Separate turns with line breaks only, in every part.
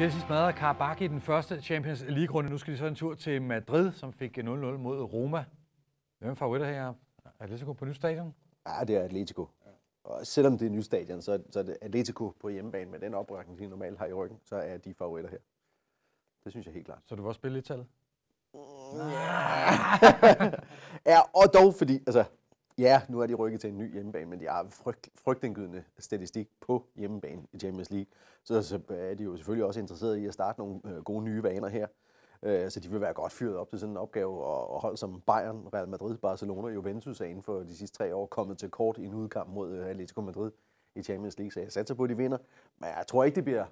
Chelsea smadrede Karabak i den første Champions League-runde. Nu skal de så en tur til Madrid, som fik 0-0 mod Roma. Hvem favoritter her? Atletico på nyt stadion?
Ja, det er Atletico. Og selvom det er nyt stadion, så, så er det Atletico på hjemmebane med den oprækning, de normalt har i ryggen, så er de favoritter her. Det synes jeg helt klart. Så du vil også spille lidt tallet?
Ja.
ja, og dog fordi, altså, Ja, nu er de rykket til en ny hjemmebane, men de har frygt, frygtindgydende statistik på hjemmebane i Champions League. Så, så er de jo selvfølgelig også interesseret i at starte nogle øh, gode nye vaner her. Øh, så de vil være godt fyret op til sådan en opgave, og, og hold som Bayern, Real Madrid, Barcelona og Juventus er inden for de sidste tre år kommet til kort i en udkamp mod øh, Atletico Madrid i Champions League, så jeg satser på, at de vinder. Men jeg tror ikke, det bliver...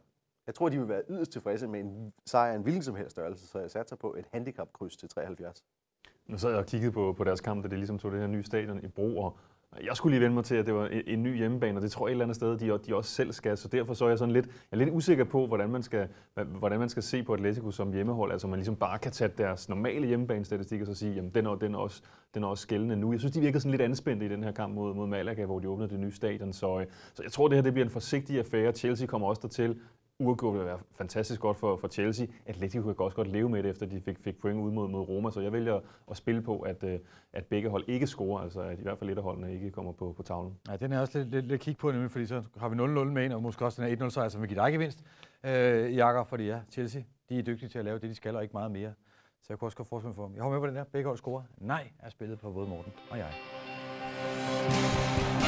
Jeg tror, de vil være yderst tilfredse med en sejr af en hvilken som helst størrelse, så jeg satser på et handicapkryds til 73.
Nu sad jeg og kiggede på, på deres kamp, da de ligesom tog det her nye stadion i brug, og jeg skulle lige vende mig til, at det var en, en ny hjemmebane, og det tror jeg et eller andet sted, de, de også selv skal. Så derfor så er jeg sådan lidt, jeg er lidt usikker på, hvordan man, skal, hvordan man skal se på Atletico som hjemmehold. Altså man ligesom bare kan tage deres normale hjemmebanestatistik og så sige, jamen den er, den er, også, den er også skældende nu. Jeg synes, de virker sådan lidt anspændte i den her kamp mod, mod Malaga, hvor de åbner det nye stadion. Så, øh, så jeg tror, det her det bliver en forsigtig affære. Chelsea kommer også dertil uafgjort vil være fantastisk godt for, for Chelsea. Atletico kan også godt leve med det, efter de fik, fik point ud mod, mod Roma, så jeg vælger at spille på, at, øh, at begge hold ikke scorer, altså at i hvert fald et af holdene ikke kommer på, på tavlen.
Ja, den er også lidt, lidt, lidt kig på, nemlig, fordi så har vi 0-0 med en, og måske også den her 1-0 sejr, som vil give dig gevinst, øh, Jakob, fordi ja, Chelsea, de er dygtige til at lave det, de skal, og ikke meget mere. Så jeg kunne også godt forestille mig for dem. Jeg har med på den der, begge hold scorer. Nej, er spillet på både Morten og jeg.